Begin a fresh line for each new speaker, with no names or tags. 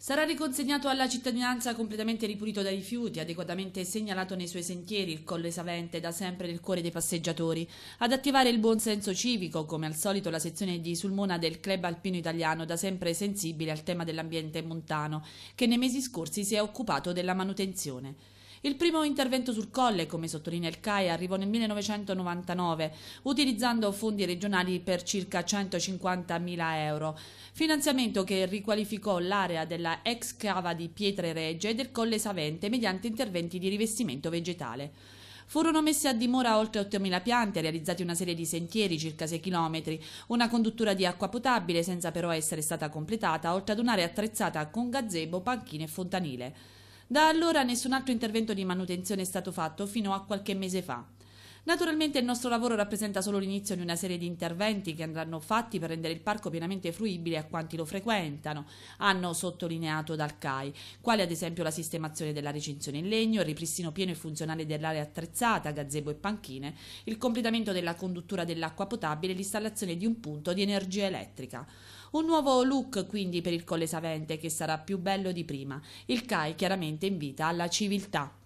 Sarà riconsegnato alla cittadinanza completamente ripulito dai rifiuti, adeguatamente segnalato nei suoi sentieri, il Colle Savente da sempre nel cuore dei passeggiatori. Ad attivare il buon senso civico, come al solito la sezione di Sulmona del Club Alpino Italiano, da sempre sensibile al tema dell'ambiente montano, che nei mesi scorsi si è occupato della manutenzione. Il primo intervento sul colle, come sottolinea il CAI, arrivò nel 1999, utilizzando fondi regionali per circa 150.000 euro, finanziamento che riqualificò l'area della ex cava di Pietre Regge e del colle Savente mediante interventi di rivestimento vegetale. Furono messe a dimora oltre 8.000 piante, realizzati una serie di sentieri, circa 6 km, una conduttura di acqua potabile senza però essere stata completata, oltre ad un'area attrezzata con gazebo, panchine e fontanile. Da allora nessun altro intervento di manutenzione è stato fatto fino a qualche mese fa. Naturalmente il nostro lavoro rappresenta solo l'inizio di una serie di interventi che andranno fatti per rendere il parco pienamente fruibile a quanti lo frequentano, hanno sottolineato dal CAI, quali ad esempio la sistemazione della recinzione in legno, il ripristino pieno e funzionale dell'area attrezzata, gazebo e panchine, il completamento della conduttura dell'acqua potabile e l'installazione di un punto di energia elettrica. Un nuovo look quindi per il Colle Savente che sarà più bello di prima. Il CAI chiaramente invita alla civiltà.